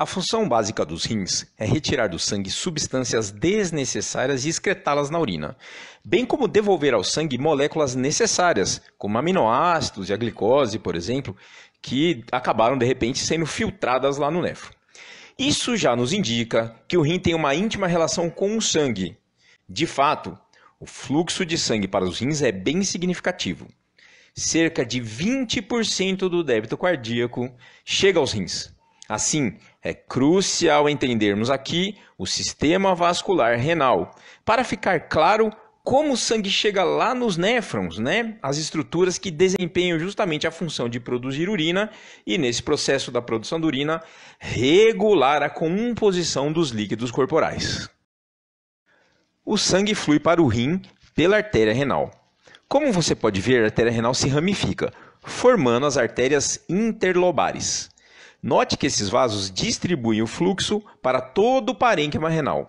A função básica dos rins é retirar do sangue substâncias desnecessárias e excretá-las na urina, bem como devolver ao sangue moléculas necessárias, como aminoácidos e a glicose, por exemplo, que acabaram de repente sendo filtradas lá no nefro. Isso já nos indica que o rim tem uma íntima relação com o sangue. De fato, o fluxo de sangue para os rins é bem significativo. Cerca de 20% do débito cardíaco chega aos rins. Assim, é crucial entendermos aqui o sistema vascular renal, para ficar claro como o sangue chega lá nos néfrons, né? As estruturas que desempenham justamente a função de produzir urina e nesse processo da produção de urina regular a composição dos líquidos corporais. O sangue flui para o rim pela artéria renal. Como você pode ver, a artéria renal se ramifica, formando as artérias interlobares. Note que esses vasos distribuem o fluxo para todo o parênquima renal.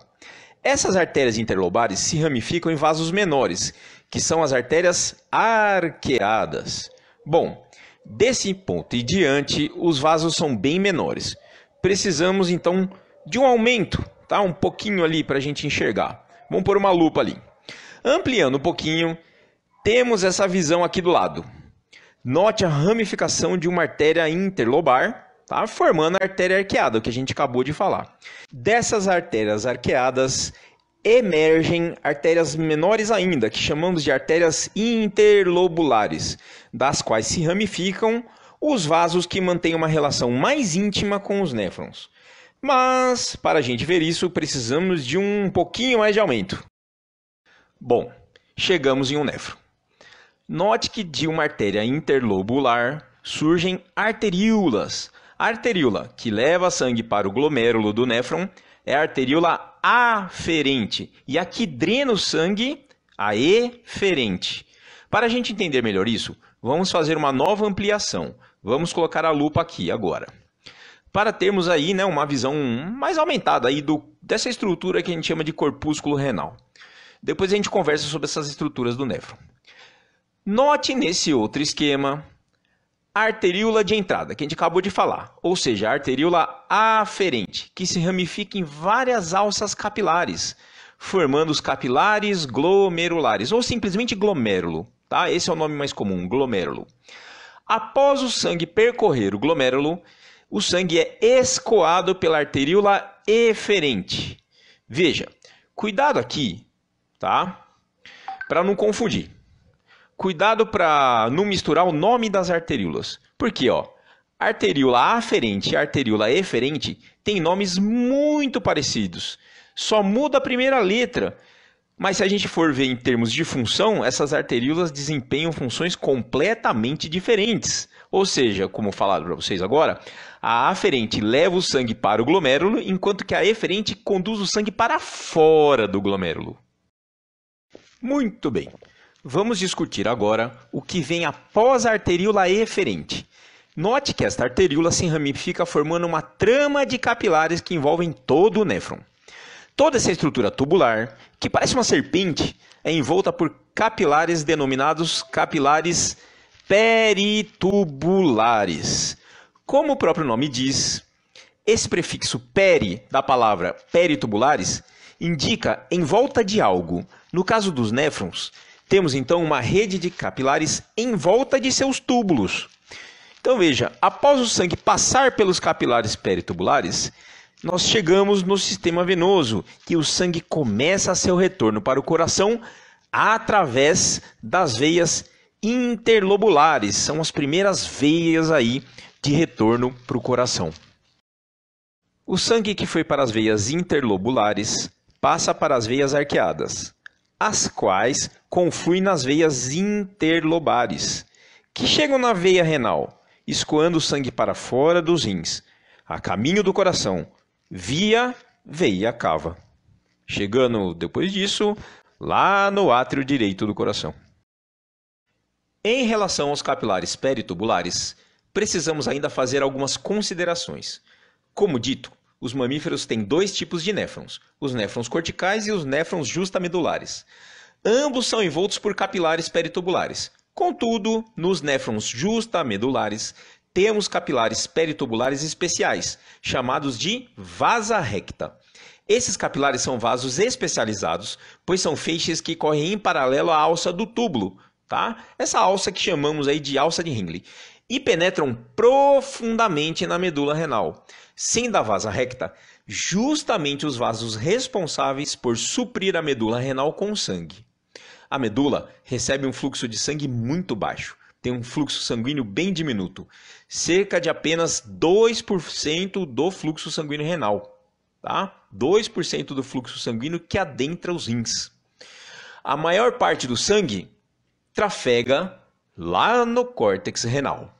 Essas artérias interlobares se ramificam em vasos menores, que são as artérias arqueadas. Bom, desse ponto e diante, os vasos são bem menores. Precisamos então de um aumento, tá? Um pouquinho ali para a gente enxergar. Vamos pôr uma lupa ali. Ampliando um pouquinho, temos essa visão aqui do lado. Note a ramificação de uma artéria interlobar tá? formando a artéria arqueada, o que a gente acabou de falar. Dessas artérias arqueadas emergem artérias menores ainda, que chamamos de artérias interlobulares, das quais se ramificam os vasos que mantêm uma relação mais íntima com os néfrons. Mas, para a gente ver isso, precisamos de um pouquinho mais de aumento. Bom, chegamos em um néfron. Note que de uma artéria interlobular surgem arteríolas, a arteríola que leva sangue para o glomérulo do néfron é a arteríola aferente e a que drena o sangue, a eferente. Para a gente entender melhor isso, vamos fazer uma nova ampliação. Vamos colocar a lupa aqui agora. Para termos aí né, uma visão mais aumentada aí do, dessa estrutura que a gente chama de corpúsculo renal. Depois a gente conversa sobre essas estruturas do néfron. Note nesse outro esquema arteríola de entrada, que a gente acabou de falar, ou seja, a arteríola aferente, que se ramifica em várias alças capilares, formando os capilares glomerulares, ou simplesmente glomérulo, tá? Esse é o nome mais comum, glomérulo. Após o sangue percorrer o glomérulo, o sangue é escoado pela arteríola eferente. Veja, cuidado aqui, tá? Para não confundir. Cuidado para não misturar o nome das arteríolas. Porque, ó, arteríola aferente e arteríola eferente têm nomes muito parecidos. Só muda a primeira letra. Mas se a gente for ver em termos de função, essas arteríolas desempenham funções completamente diferentes. Ou seja, como falado para vocês agora, a aferente leva o sangue para o glomérulo, enquanto que a eferente conduz o sangue para fora do glomérulo. Muito bem. Vamos discutir agora o que vem após a arteríola eferente. Note que esta arteríola se ramifica formando uma trama de capilares que envolvem todo o néfron. Toda essa estrutura tubular, que parece uma serpente, é envolta por capilares denominados capilares peritubulares. Como o próprio nome diz, esse prefixo peri da palavra peritubulares indica em volta de algo. No caso dos néfrons, temos então uma rede de capilares em volta de seus túbulos. Então veja, após o sangue passar pelos capilares peritubulares, nós chegamos no sistema venoso, que o sangue começa seu retorno para o coração através das veias interlobulares. São as primeiras veias aí de retorno para o coração. O sangue que foi para as veias interlobulares passa para as veias arqueadas as quais confluem nas veias interlobares, que chegam na veia renal, escoando o sangue para fora dos rins, a caminho do coração, via veia cava. Chegando depois disso lá no átrio direito do coração. Em relação aos capilares peritubulares, precisamos ainda fazer algumas considerações. Como dito, os mamíferos têm dois tipos de néfrons, os néfrons corticais e os néfrons justamedulares. Ambos são envoltos por capilares peritubulares. Contudo, nos néfrons justamedulares, temos capilares peritubulares especiais, chamados de vasa recta. Esses capilares são vasos especializados, pois são feixes que correm em paralelo à alça do túbulo, tá? Essa alça que chamamos aí de alça de Henle e penetram profundamente na medula renal, sendo a vasa recta justamente os vasos responsáveis por suprir a medula renal com sangue. A medula recebe um fluxo de sangue muito baixo, tem um fluxo sanguíneo bem diminuto, cerca de apenas 2% do fluxo sanguíneo renal, tá? 2% do fluxo sanguíneo que adentra os rins. A maior parte do sangue trafega lá no córtex renal.